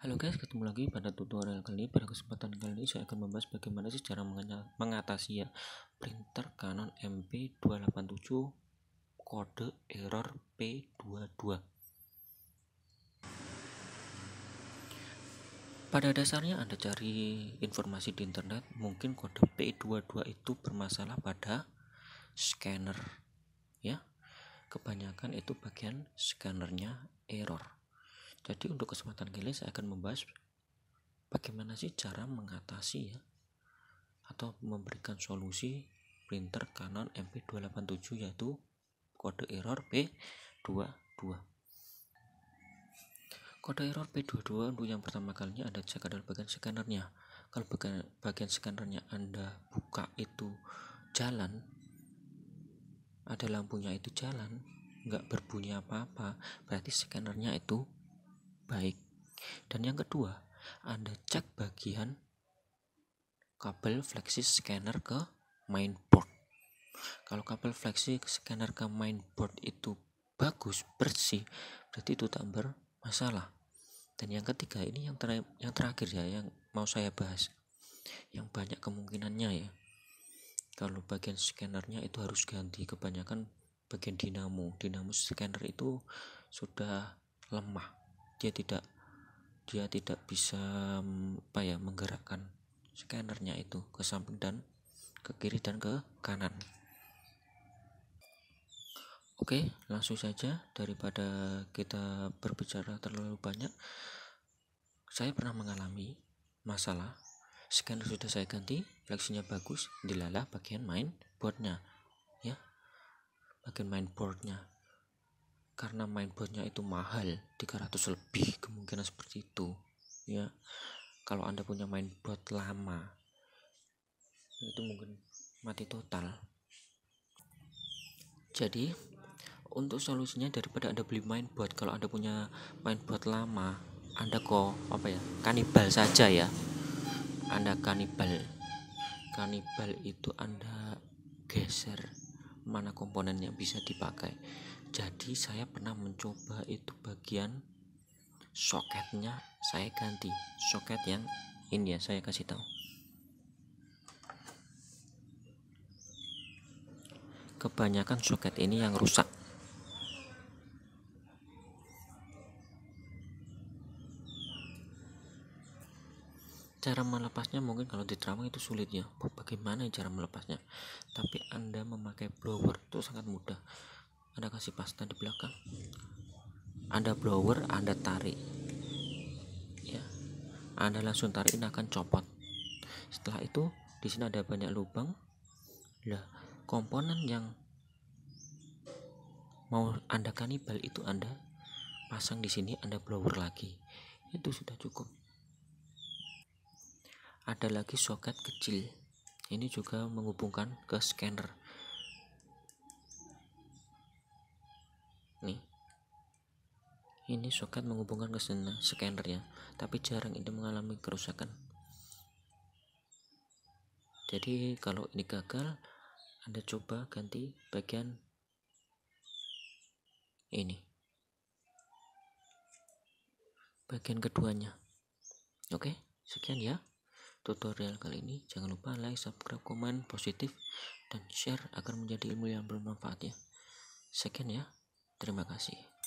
Halo guys, ketemu lagi pada tutorial kali ini. Pada kesempatan kali ini saya akan membahas bagaimana sih cara mengatasi ya printer Canon MP287 kode error P22. Pada dasarnya Anda cari informasi di internet, mungkin kode P22 itu bermasalah pada scanner ya. Kebanyakan itu bagian scannernya error jadi untuk kesempatan kali ini saya akan membahas bagaimana sih cara mengatasi ya atau memberikan solusi printer Canon MP287 yaitu kode error P22. Kode error P22 untuk yang pertama kalinya ada cek adalah bagian scannernya. Kalau bagian, bagian scannernya Anda buka itu jalan, ada lampunya itu jalan, nggak berbunyi apa-apa, berarti scannernya itu baik. Dan yang kedua, Anda cek bagian kabel flexi scanner ke mainboard. Kalau kabel flexi scanner ke mainboard itu bagus, bersih, berarti itu tak bermasalah. Dan yang ketiga ini yang ter yang terakhir ya yang mau saya bahas. Yang banyak kemungkinannya ya. Kalau bagian scannernya itu harus ganti kebanyakan bagian dinamo. Dinamo scanner itu sudah lemah dia tidak dia tidak bisa apa ya menggerakkan scannernya itu ke samping dan ke kiri dan ke kanan Oke, langsung saja daripada kita berbicara terlalu banyak. Saya pernah mengalami masalah scanner sudah saya ganti, fleksinya bagus, dilalah bagian main boardnya, ya, bagian main boardnya karena mainboardnya itu mahal 300 lebih kemungkinan seperti itu ya kalau anda punya mainboard lama itu mungkin mati total jadi untuk solusinya daripada anda beli mainboard kalau anda punya mainboard lama anda kok apa ya kanibal saja ya anda kanibal kanibal itu anda geser mana komponen yang bisa dipakai jadi saya pernah mencoba itu bagian soketnya saya ganti soket yang ini ya saya kasih tahu kebanyakan soket ini yang rusak cara melepasnya mungkin kalau di terawang itu sulit ya bagaimana cara melepasnya tapi anda memakai blower itu sangat mudah anda kasih pasta di belakang anda blower anda tarik ya anda langsung tarik ini akan copot setelah itu di sini ada banyak lubang lah komponen yang mau anda kanibal itu anda pasang di sini anda blower lagi itu sudah cukup ada lagi soket kecil ini juga menghubungkan ke scanner nih ini soket menghubungkan ke scanner ya tapi jarang ini mengalami kerusakan jadi kalau ini gagal anda coba ganti bagian ini bagian keduanya oke sekian ya tutorial kali ini. Jangan lupa like, subscribe, komen positif, dan share agar menjadi ilmu yang bermanfaat ya. Sekian ya. Terima kasih.